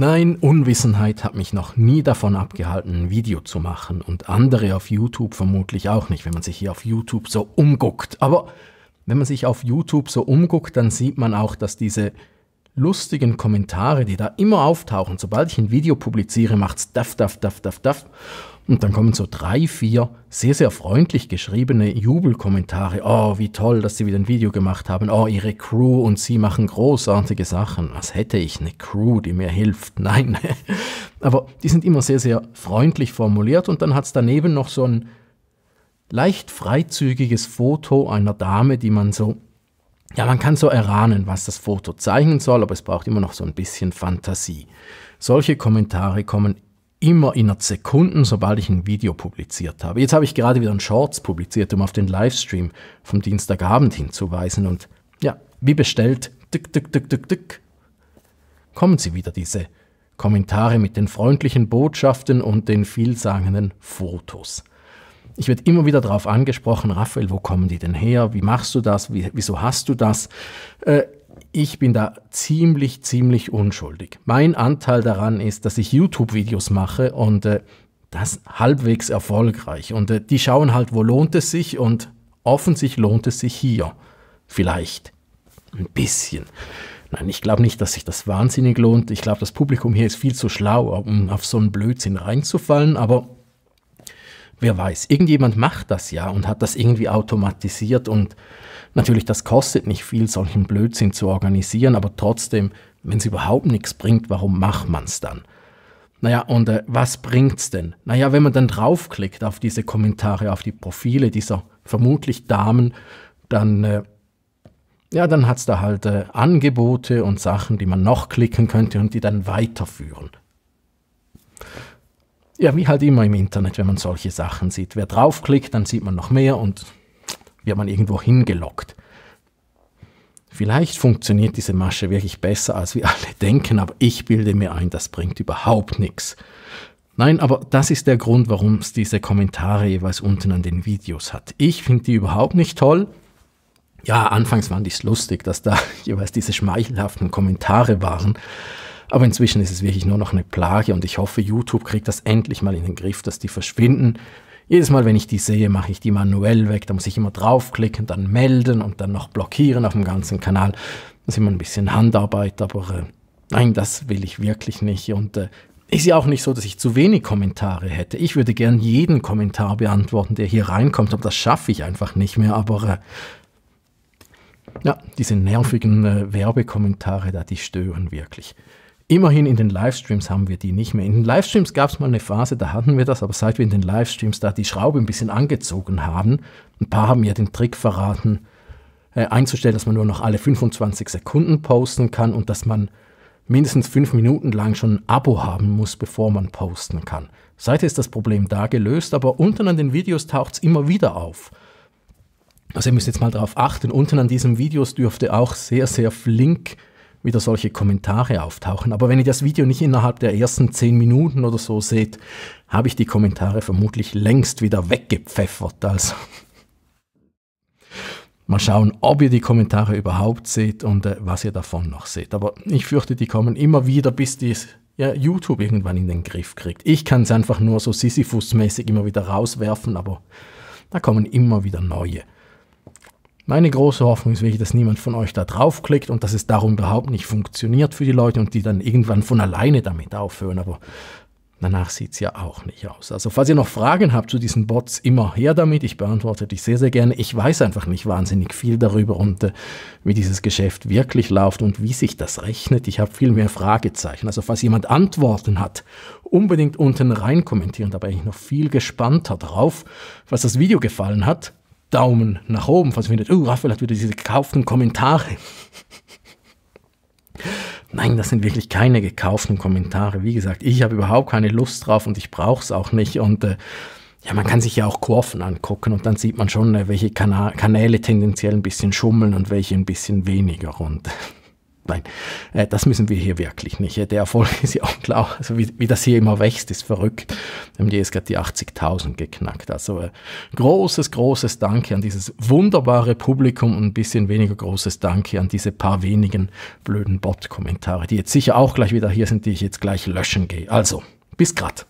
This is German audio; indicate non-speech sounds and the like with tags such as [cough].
Nein, Unwissenheit hat mich noch nie davon abgehalten, ein Video zu machen und andere auf YouTube vermutlich auch nicht, wenn man sich hier auf YouTube so umguckt. Aber wenn man sich auf YouTube so umguckt, dann sieht man auch, dass diese lustigen Kommentare, die da immer auftauchen, sobald ich ein Video publiziere, macht's daff, daff, daff, daff, daff. Und dann kommen so drei, vier sehr, sehr freundlich geschriebene Jubelkommentare. Oh, wie toll, dass Sie wieder ein Video gemacht haben. Oh, Ihre Crew und Sie machen großartige Sachen. Was hätte ich? Eine Crew, die mir hilft. [laughs] Nein. Aber die sind immer sehr, sehr freundlich formuliert. Und dann hat es daneben noch so ein leicht freizügiges Foto einer Dame, die man so ja, man kann so erahnen, was das Foto zeichnen soll, aber es braucht immer noch so ein bisschen Fantasie. Solche Kommentare kommen immer in einer Sekunden, sobald ich ein Video publiziert habe. Jetzt habe ich gerade wieder einen Shorts publiziert, um auf den Livestream vom Dienstagabend hinzuweisen. Und ja, wie bestellt, dück, dück, dück, dück, dück, kommen sie wieder, diese Kommentare mit den freundlichen Botschaften und den vielsagenden Fotos. Ich werde immer wieder darauf angesprochen, Raphael, wo kommen die denn her? Wie machst du das? Wie, wieso hast du das? Äh, ich bin da ziemlich, ziemlich unschuldig. Mein Anteil daran ist, dass ich YouTube-Videos mache und äh, das halbwegs erfolgreich. Und äh, die schauen halt, wo lohnt es sich und offensichtlich lohnt es sich hier. Vielleicht ein bisschen. Nein, ich glaube nicht, dass sich das wahnsinnig lohnt. Ich glaube, das Publikum hier ist viel zu schlau, um auf so einen Blödsinn reinzufallen, aber Wer weiß, irgendjemand macht das ja und hat das irgendwie automatisiert und natürlich, das kostet nicht viel, solchen Blödsinn zu organisieren, aber trotzdem, wenn es überhaupt nichts bringt, warum macht man es dann? Naja, und äh, was bringt's denn? Naja, wenn man dann draufklickt auf diese Kommentare, auf die Profile dieser vermutlich Damen, dann, äh, ja, dann hat es da halt äh, Angebote und Sachen, die man noch klicken könnte und die dann weiterführen. Ja, wie halt immer im Internet, wenn man solche Sachen sieht. Wer draufklickt, dann sieht man noch mehr und wird man irgendwo hingelockt. Vielleicht funktioniert diese Masche wirklich besser, als wir alle denken, aber ich bilde mir ein, das bringt überhaupt nichts. Nein, aber das ist der Grund, warum es diese Kommentare jeweils unten an den Videos hat. Ich finde die überhaupt nicht toll. Ja, anfangs fand ich es lustig, dass da [laughs] jeweils diese schmeichelhaften Kommentare waren. Aber inzwischen ist es wirklich nur noch eine Plage und ich hoffe, YouTube kriegt das endlich mal in den Griff, dass die verschwinden. Jedes Mal, wenn ich die sehe, mache ich die manuell weg. Da muss ich immer draufklicken, dann melden und dann noch blockieren auf dem ganzen Kanal. Das ist immer ein bisschen Handarbeit, aber äh, nein, das will ich wirklich nicht. Und äh, ist ja auch nicht so, dass ich zu wenig Kommentare hätte. Ich würde gern jeden Kommentar beantworten, der hier reinkommt, aber das schaffe ich einfach nicht mehr. Aber äh, ja, diese nervigen äh, Werbekommentare da, die stören wirklich. Immerhin in den Livestreams haben wir die nicht mehr. In den Livestreams gab es mal eine Phase, da hatten wir das, aber seit wir in den Livestreams da die Schraube ein bisschen angezogen haben, ein paar haben ja den Trick verraten, äh, einzustellen, dass man nur noch alle 25 Sekunden posten kann und dass man mindestens fünf Minuten lang schon ein Abo haben muss, bevor man posten kann. Seither ist das Problem da gelöst, aber unten an den Videos taucht es immer wieder auf. Also ihr müsst jetzt mal darauf achten, unten an diesen Videos dürfte auch sehr, sehr flink wieder solche Kommentare auftauchen. Aber wenn ihr das Video nicht innerhalb der ersten zehn Minuten oder so seht, habe ich die Kommentare vermutlich längst wieder weggepfeffert. Also mal schauen, ob ihr die Kommentare überhaupt seht und äh, was ihr davon noch seht. Aber ich fürchte, die kommen immer wieder, bis die ja, YouTube irgendwann in den Griff kriegt. Ich kann es einfach nur so Sisyphus-mäßig immer wieder rauswerfen, aber da kommen immer wieder neue. Meine große Hoffnung ist wirklich, dass niemand von euch da draufklickt und dass es darum überhaupt nicht funktioniert für die Leute und die dann irgendwann von alleine damit aufhören. Aber danach sieht es ja auch nicht aus. Also falls ihr noch Fragen habt zu diesen Bots, immer her damit. Ich beantworte dich sehr, sehr gerne. Ich weiß einfach nicht wahnsinnig viel darüber und äh, wie dieses Geschäft wirklich läuft und wie sich das rechnet. Ich habe viel mehr Fragezeichen. Also falls jemand Antworten hat, unbedingt unten rein kommentieren. Da bin ich noch viel gespannter drauf. Falls das Video gefallen hat, Daumen nach oben, falls ihr findet, oh, Raphael hat wieder diese gekauften Kommentare. Nein, das sind wirklich keine gekauften Kommentare. Wie gesagt, ich habe überhaupt keine Lust drauf und ich brauche es auch nicht. Und äh, ja, man kann sich ja auch Kurven angucken und dann sieht man schon, äh, welche Kana Kanäle tendenziell ein bisschen schummeln und welche ein bisschen weniger. Und Nein, äh, das müssen wir hier wirklich nicht. Der Erfolg [laughs] ist ja auch klar. Also wie, wie das hier immer wächst, ist verrückt. Wir haben jetzt gerade die 80.000 geknackt. Also äh, großes, großes Danke an dieses wunderbare Publikum und ein bisschen weniger großes Danke an diese paar wenigen blöden Bot-Kommentare, die jetzt sicher auch gleich wieder hier sind, die ich jetzt gleich löschen gehe. Also, bis grad.